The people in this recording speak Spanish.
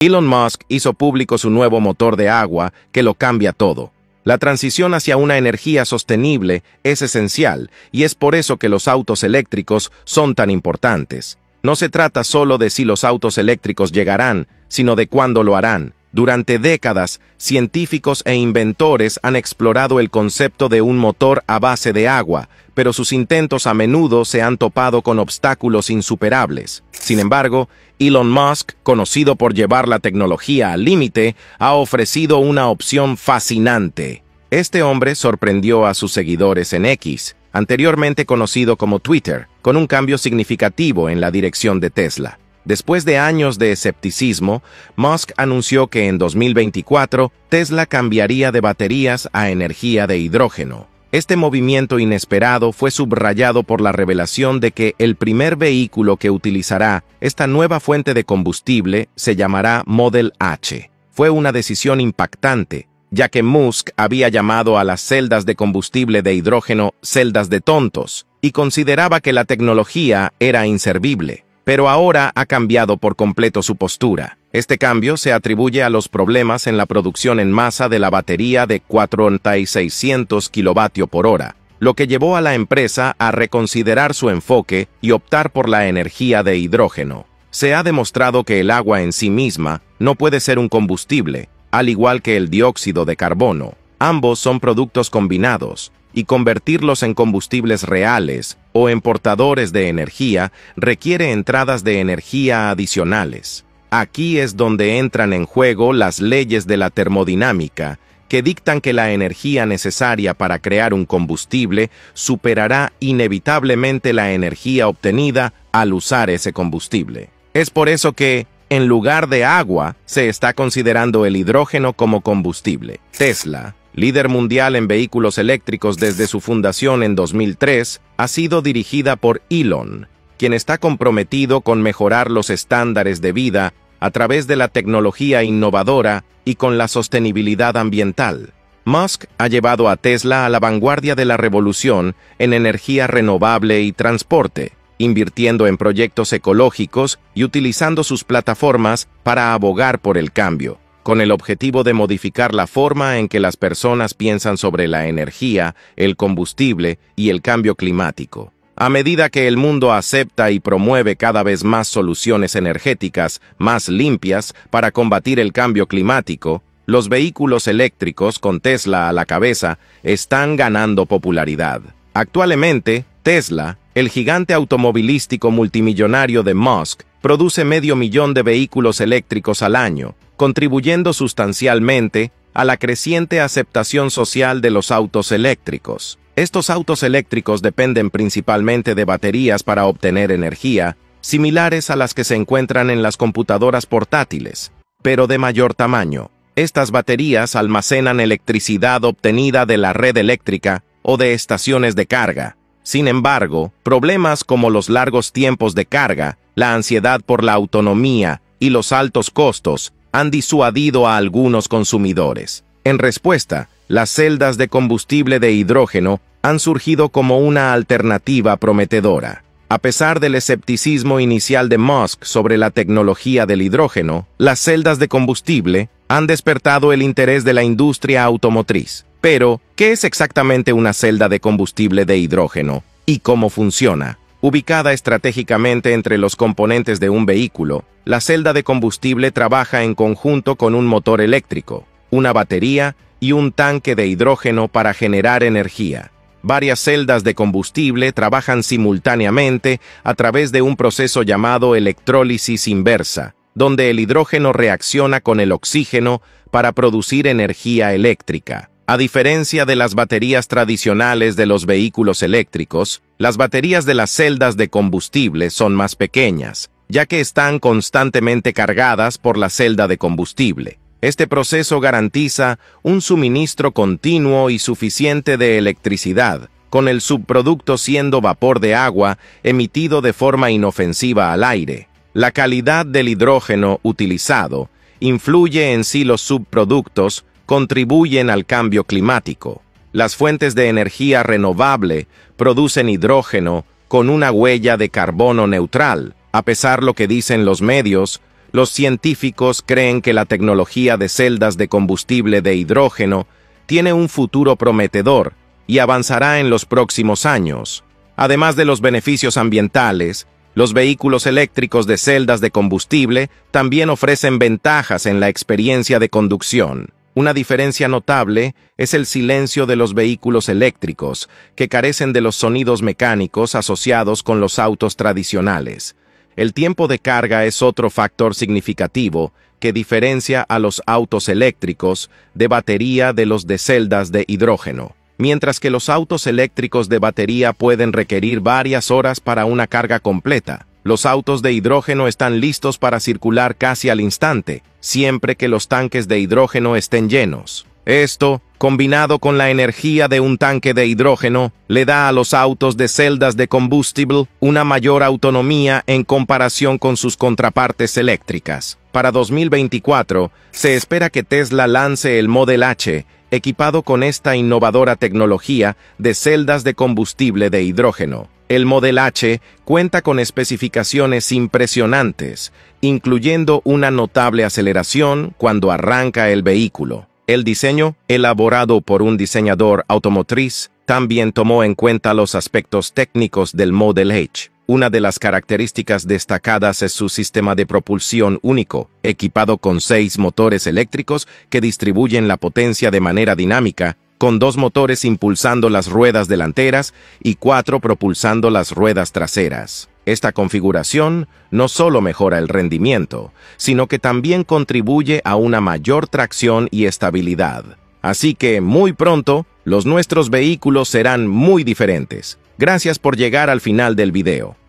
Elon Musk hizo público su nuevo motor de agua que lo cambia todo. La transición hacia una energía sostenible es esencial y es por eso que los autos eléctricos son tan importantes. No se trata solo de si los autos eléctricos llegarán, sino de cuándo lo harán. Durante décadas, científicos e inventores han explorado el concepto de un motor a base de agua, pero sus intentos a menudo se han topado con obstáculos insuperables. Sin embargo, Elon Musk, conocido por llevar la tecnología al límite, ha ofrecido una opción fascinante. Este hombre sorprendió a sus seguidores en X, anteriormente conocido como Twitter, con un cambio significativo en la dirección de Tesla. Después de años de escepticismo, Musk anunció que en 2024 Tesla cambiaría de baterías a energía de hidrógeno. Este movimiento inesperado fue subrayado por la revelación de que el primer vehículo que utilizará esta nueva fuente de combustible se llamará Model H. Fue una decisión impactante, ya que Musk había llamado a las celdas de combustible de hidrógeno celdas de tontos y consideraba que la tecnología era inservible pero ahora ha cambiado por completo su postura. Este cambio se atribuye a los problemas en la producción en masa de la batería de 4600 kilovatios por hora, lo que llevó a la empresa a reconsiderar su enfoque y optar por la energía de hidrógeno. Se ha demostrado que el agua en sí misma no puede ser un combustible, al igual que el dióxido de carbono. Ambos son productos combinados, y convertirlos en combustibles reales o importadores de energía requiere entradas de energía adicionales. Aquí es donde entran en juego las leyes de la termodinámica, que dictan que la energía necesaria para crear un combustible superará inevitablemente la energía obtenida al usar ese combustible. Es por eso que, en lugar de agua, se está considerando el hidrógeno como combustible. Tesla, líder mundial en vehículos eléctricos desde su fundación en 2003, ha sido dirigida por Elon, quien está comprometido con mejorar los estándares de vida a través de la tecnología innovadora y con la sostenibilidad ambiental. Musk ha llevado a Tesla a la vanguardia de la revolución en energía renovable y transporte, invirtiendo en proyectos ecológicos y utilizando sus plataformas para abogar por el cambio con el objetivo de modificar la forma en que las personas piensan sobre la energía, el combustible y el cambio climático. A medida que el mundo acepta y promueve cada vez más soluciones energéticas más limpias para combatir el cambio climático, los vehículos eléctricos con Tesla a la cabeza están ganando popularidad. Actualmente, Tesla, el gigante automovilístico multimillonario de Musk, produce medio millón de vehículos eléctricos al año, contribuyendo sustancialmente a la creciente aceptación social de los autos eléctricos. Estos autos eléctricos dependen principalmente de baterías para obtener energía, similares a las que se encuentran en las computadoras portátiles, pero de mayor tamaño. Estas baterías almacenan electricidad obtenida de la red eléctrica o de estaciones de carga. Sin embargo, problemas como los largos tiempos de carga, la ansiedad por la autonomía y los altos costos han disuadido a algunos consumidores. En respuesta, las celdas de combustible de hidrógeno han surgido como una alternativa prometedora. A pesar del escepticismo inicial de Musk sobre la tecnología del hidrógeno, las celdas de combustible han despertado el interés de la industria automotriz. Pero, ¿qué es exactamente una celda de combustible de hidrógeno y cómo funciona? Ubicada estratégicamente entre los componentes de un vehículo, la celda de combustible trabaja en conjunto con un motor eléctrico, una batería y un tanque de hidrógeno para generar energía. Varias celdas de combustible trabajan simultáneamente a través de un proceso llamado electrólisis inversa, donde el hidrógeno reacciona con el oxígeno para producir energía eléctrica. A diferencia de las baterías tradicionales de los vehículos eléctricos, las baterías de las celdas de combustible son más pequeñas, ya que están constantemente cargadas por la celda de combustible. Este proceso garantiza un suministro continuo y suficiente de electricidad, con el subproducto siendo vapor de agua emitido de forma inofensiva al aire. La calidad del hidrógeno utilizado influye en si los subproductos contribuyen al cambio climático. Las fuentes de energía renovable producen hidrógeno con una huella de carbono neutral. A pesar lo que dicen los medios, los científicos creen que la tecnología de celdas de combustible de hidrógeno tiene un futuro prometedor y avanzará en los próximos años. Además de los beneficios ambientales, los vehículos eléctricos de celdas de combustible también ofrecen ventajas en la experiencia de conducción. Una diferencia notable es el silencio de los vehículos eléctricos, que carecen de los sonidos mecánicos asociados con los autos tradicionales. El tiempo de carga es otro factor significativo que diferencia a los autos eléctricos de batería de los de celdas de hidrógeno. Mientras que los autos eléctricos de batería pueden requerir varias horas para una carga completa, los autos de hidrógeno están listos para circular casi al instante, siempre que los tanques de hidrógeno estén llenos. Esto, combinado con la energía de un tanque de hidrógeno, le da a los autos de celdas de combustible una mayor autonomía en comparación con sus contrapartes eléctricas. Para 2024, se espera que Tesla lance el Model H, equipado con esta innovadora tecnología de celdas de combustible de hidrógeno. El Model H cuenta con especificaciones impresionantes, incluyendo una notable aceleración cuando arranca el vehículo. El diseño, elaborado por un diseñador automotriz, también tomó en cuenta los aspectos técnicos del Model H. Una de las características destacadas es su sistema de propulsión único, equipado con seis motores eléctricos que distribuyen la potencia de manera dinámica con dos motores impulsando las ruedas delanteras y cuatro propulsando las ruedas traseras. Esta configuración no solo mejora el rendimiento, sino que también contribuye a una mayor tracción y estabilidad. Así que, muy pronto, los nuestros vehículos serán muy diferentes. Gracias por llegar al final del video.